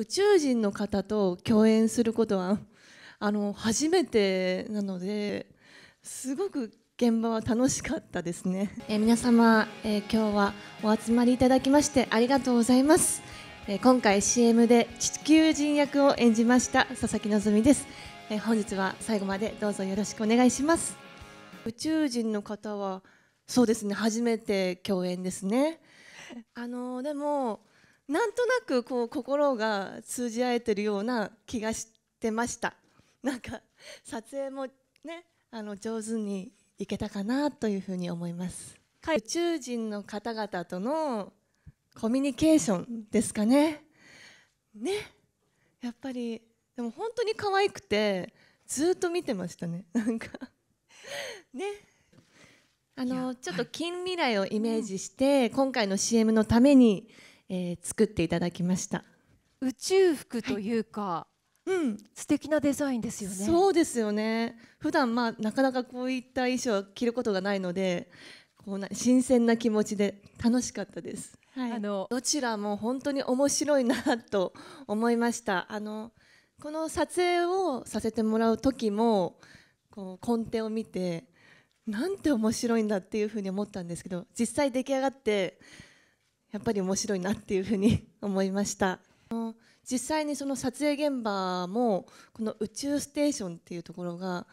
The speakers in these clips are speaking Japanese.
宇宙人の方と共演することはあの初めてなのですごく現場は楽しかったですね、えー、皆様、えー、今日はお集まりいただきましてありがとうございます、えー、今回 CM で地球人役を演じました佐々木希です、えー、本日は最後までどうぞよろしくお願いします宇宙人の方はそうですね初めて共演ですねあのでもなんとなくこう心が通じ合えてるような気がしてましたなんか撮影もねあの上手にいけたかなというふうに思います宇宙人の方々とのコミュニケーションですかねねやっぱりでも本当に可愛くてずっと見てましたねなんかねあのちょっと近未来をイメージして、今回の CM のために、えー、作っていただきました宇宙服というか、はいうん、素敵なデザインですよね。そうですよね。普段まあなかなかこういった衣装を着ることがないので、こうな新鮮な気持ちで楽しかったです。はい、あのどちらも本当に面白いなと思いました。あのこの撮影をさせてもらう時もこう根底を見て、なんて面白いんだっていうふうに思ったんですけど、実際出来上がって。やっぱり面白いなっていうふうに 思いました実際にその撮影現場もこの宇宙ステーションっていうところが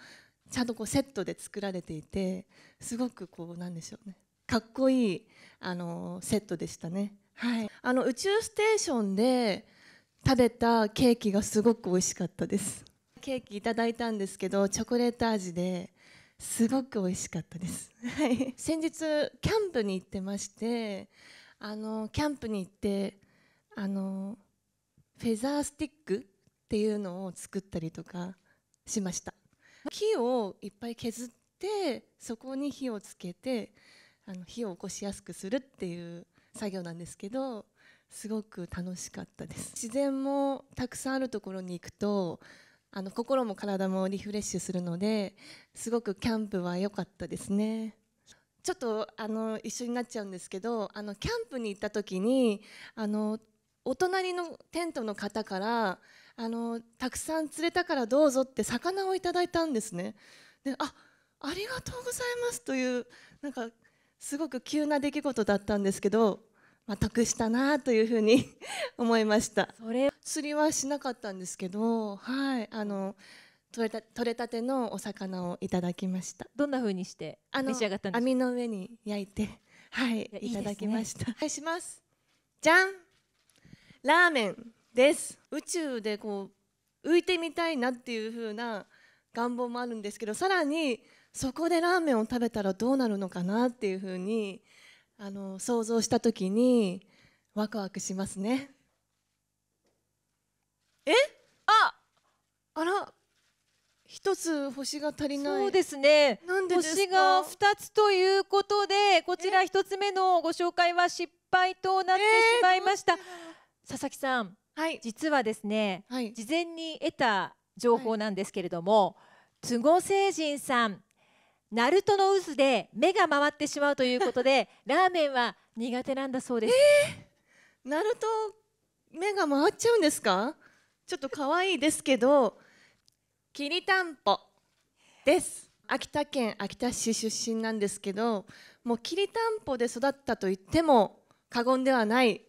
ちゃんとこうセットで作られていてすごくこうなんでしょうねかっこいいあのセットでしたね、はい、あの宇宙ステーションで食べたケーキがすごく美味しかったですケーキいただいたんですけどチョコレート味ですごく美味しかったです、はい、先日キャンプに行ってましてあのキャンプに行ってあのフェザースティックっていうのを作ったりとかしました木をいっぱい削ってそこに火をつけてあの火を起こしやすくするっていう作業なんですけどすごく楽しかったです自然もたくさんあるところに行くとあの心も体もリフレッシュするのですごくキャンプは良かったですね。ちょっとあの一緒になっちゃうんですけどあのキャンプに行った時にあのお隣のテントの方からあのたくさん釣れたからどうぞって魚をいただいたんですね。であありがとうございますというなんかすごく急な出来事だったんですけど、まあ、得したなというふうに 思いました。それ釣りはしなかったんですけど、はい、あの取れた取れたてのお魚をいただきましたどんな風にして召し上がったんですか網の上に焼いて はいいい,、ただきましたはいしますじゃんラーメンです宇宙でこう浮いてみたいなっていう風な願望もあるんですけどさらにそこでラーメンを食べたらどうなるのかなっていう風にあの想像した時にワクワクしますねえああら一つ星が足りないそうですね星が二つということでこちら一つ目のご紹介は失敗となってしまいました、えー、佐々木さん、はい、実はですね、はい、事前に得た情報なんですけれども、はい、都合星人さんナルトの渦で目が回ってしまうということで ラーメンは苦手なんだそうです、えー、ナルト目が回っちゃうんですかちょっと可愛いですけどきりたんぽです秋田県秋田市出身なんですけどもうきりたんぽで育ったと言っても過言ではない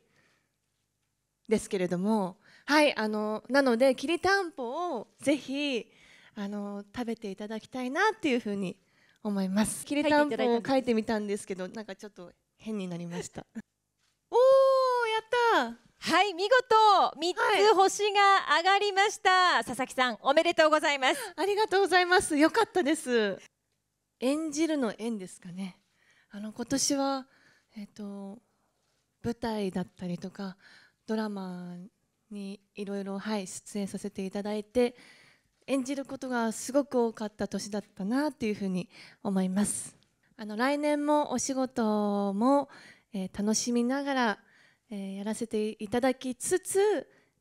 ですけれどもはいあのなのできりたんぽをぜひあの食べていただきたいなっていうふうに思いますきりたんぽを書いてみたんですけどなんかちょっと変になりましたおーやったはい見事三つ星が上がりました、はい、佐々木さんおめでとうございますありがとうございます良かったです演じるの縁ですかねあの今年はえっ、ー、と舞台だったりとかドラマにいろいろはい出演させていただいて演じることがすごく多かった年だったなっていうふうに思いますあの来年もお仕事も、えー、楽しみながらえー、やらせていただきつつ、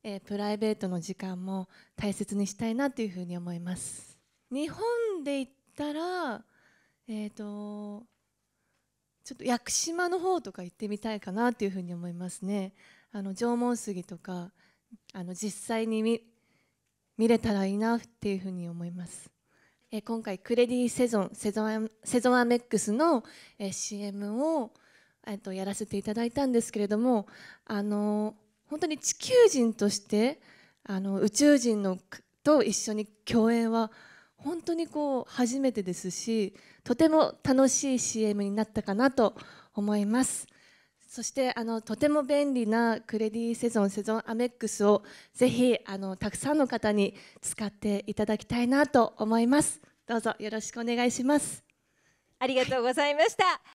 えー、プライベートの時間も大切にしたいなというふうに思います日本で言ったらえっ、ー、とちょっと屋久島の方とか行ってみたいかなというふうに思いますねあの縄文杉とかあの実際に見れたらいいなっていうふうに思いますえ今回クレディセゾンセゾンアメックスの、え CM をえっと、やらせていただいたんですけれどもあの本当に地球人としてあの宇宙人のと一緒に共演は本当にこう初めてですしとても楽しい CM になったかなと思いますそしてあのとても便利なクレディセゾンセゾンアメックスをぜひあのたくさんの方に使っていただきたいなと思いますどうぞよろしくお願いしますありがとうございました、はい